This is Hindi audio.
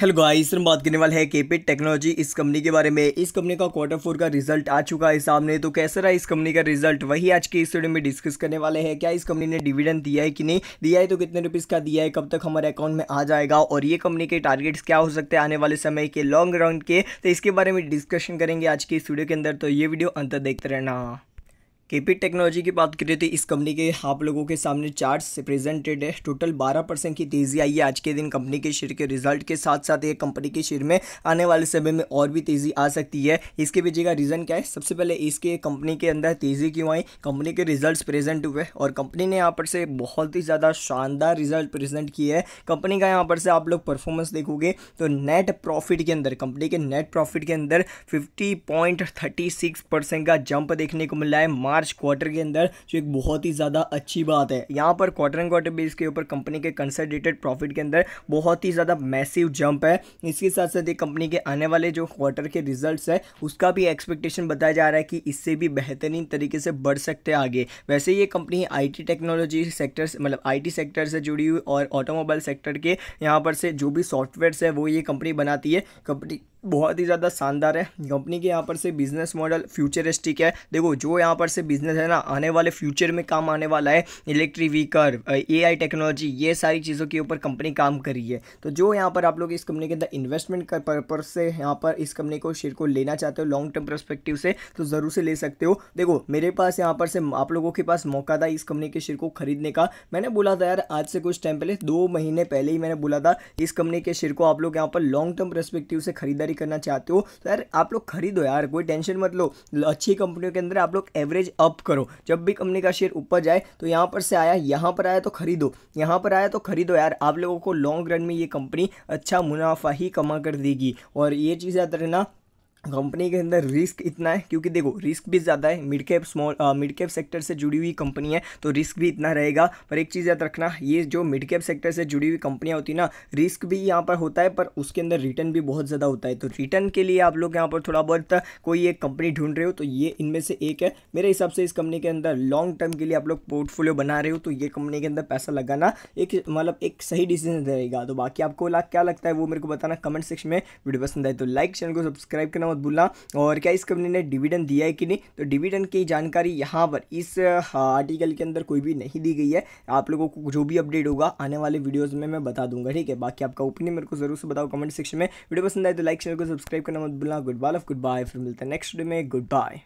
हेलो गाइस हम बात करने वाले हैं केपेड टेक्नोलॉजी इस कंपनी के बारे में इस कंपनी का क्वार्टर फोर का रिजल्ट आ चुका है सामने तो कैसा रहा इस कंपनी का रिजल्ट वही आज के इस वीडियो में डिस्कस करने वाले हैं क्या इस कंपनी ने डिविडेंड दिया है कि नहीं दिया है तो कितने रुपीज़ का दिया है कब तक हमारे अकाउंट में आ जाएगा और ये कंपनी के टारगेट्स क्या हो सकते हैं आने वाले समय के लॉन्ग रन के तो इसके बारे में डिस्कशन करेंगे आज के इस वीडियो के अंदर तो ये वीडियो अंतर देखते रहना केपी टेक्नोलॉजी की बात करें तो इस कंपनी के आप लोगों के सामने चार्ट से प्रेजेंटेड है टोटल 12 परसेंट की तेज़ी आई है आज के दिन कंपनी के शेयर के रिजल्ट के साथ साथ ये कंपनी के शेयर में आने वाले समय में और भी तेज़ी आ सकती है इसके पीछे का रीज़न क्या है सबसे पहले इसके कंपनी के अंदर तेज़ी क्यों आई कंपनी के रिजल्ट प्रेजेंट हुए और कंपनी ने यहाँ पर से बहुत ही ज़्यादा शानदार रिजल्ट प्रेजेंट किया है कंपनी का यहाँ पर से आप लोग परफॉर्मेंस देखोगे तो नेट प्रॉफिट के अंदर कंपनी के नेट प्रॉफिट के अंदर फिफ्टी का जंप देखने को मिला है मार्च मार्च क्वार्टर के अंदर जो एक बहुत ही ज़्यादा अच्छी बात है यहाँ पर क्वार्टर एंड क्वार्टर बेस के ऊपर कंपनी के कंसल्टेटेड प्रॉफिट के अंदर बहुत ही ज़्यादा मैसिव जंप है इसके साथ साथ ये कंपनी के आने वाले जो क्वार्टर के रिजल्ट है उसका भी एक्सपेक्टेशन बताया जा रहा है कि इससे भी बेहतरीन तरीके से बढ़ सकते हैं आगे वैसे ये कंपनी आई टेक्नोलॉजी सेक्टर मतलब आई सेक्टर से जुड़ी हुई और ऑटोमोबाइल सेक्टर के यहाँ पर से जो भी सॉफ्टवेयर है वो ये कंपनी बनाती है कंपनी बहुत ही ज़्यादा शानदार है कंपनी के यहाँ पर से बिजनेस मॉडल फ्यूचरिस्टिक है देखो जो यहाँ पर से बिजनेस है ना आने वाले फ्यूचर में काम आने वाला है इलेक्ट्रिक व्हीकल एआई टेक्नोलॉजी ये सारी चीज़ों के ऊपर कंपनी काम कर रही है तो जो यहाँ पर आप लोग इस कंपनी के अंदर इन्वेस्टमेंट कर पर्पज से यहाँ पर इस कंपनी को शेयर को लेना चाहते हो लॉन्ग टर्म परस्पेक्टिव से तो ज़रूर से ले सकते हो देखो मेरे पास यहाँ पर से आप लोगों के पास मौका था इस कंपनी के शेयर को खरीदने का मैंने बोला था यार आज से कुछ टाइम पहले दो महीने पहले ही मैंने बोला था इस कंपनी के शेयर को आप लोग यहाँ पर लॉन्ग टर्म परस्पेक्टिव से खरीदा खरीदारी करना चाहते हो तो यार आप लोग खरीदो यार कोई टेंशन मत लो अच्छी कंपनियों के अंदर आप लोग एवरेज अप करो जब भी कंपनी का शेयर ऊपर जाए तो यहाँ पर से आया यहाँ पर आया तो खरीदो यहाँ पर आया तो खरीदो यार आप लोगों को लॉन्ग रन में ये कंपनी अच्छा मुनाफा ही कमा कर देगी और ये चीज़ याद रखना कंपनी के अंदर रिस्क इतना है क्योंकि देखो रिस्क भी ज़्यादा है mid cap small mid cap sector से जुड़ी हुई कंपनी है तो रिस्क भी इतना रहेगा पर एक चीज़ याद रखना ये जो मिड कैप सेक्टर से जुड़ी हुई कंपनियाँ होती ना रिस्क भी यहाँ पर होता है पर उसके अंदर रिटर्न भी बहुत ज़्यादा होता है तो रिटर्न के लिए आप लोग यहाँ पर थोड़ा बहुत कोई एक कंपनी ढूंढ रहे हो तो ये इनमें से एक है मेरे हिसाब से इस कंपनी के अंदर लॉन्ग टर्म के लिए आप लोग पोर्टफोलियो बना रहे हो तो ये कंपनी के अंदर पैसा लगाना एक मतलब एक सही डिसीजन रहेगा तो बाकी आपको क्या लगता है वो मेरे को बताना कमेंट सेक्शन में वीडियो पसंद आए तो लाइक चैनल को सब्सक्राइब करना भूलना और क्या इस कंपनी ने डिविडेंड दिया है कि नहीं तो डिविडेंड की जानकारी यहाँ पर इस आर्टिकल हाँ, के अंदर कोई भी नहीं दी गई है आप लोगों को जो भी अपडेट होगा आने वाले वीडियोज़ में मैं बता दूंगा ठीक है बाकी आपका ओपिनियन मेरे को जरूर से बताओ कमेंट सेक्शन में वीडियो पसंद आए तो लाइक शेयर को सब्सक्राइब करना मत भूलना गुड बाय गुड बाय फिर मिलता है नेक्स्ट डे में गुड बाय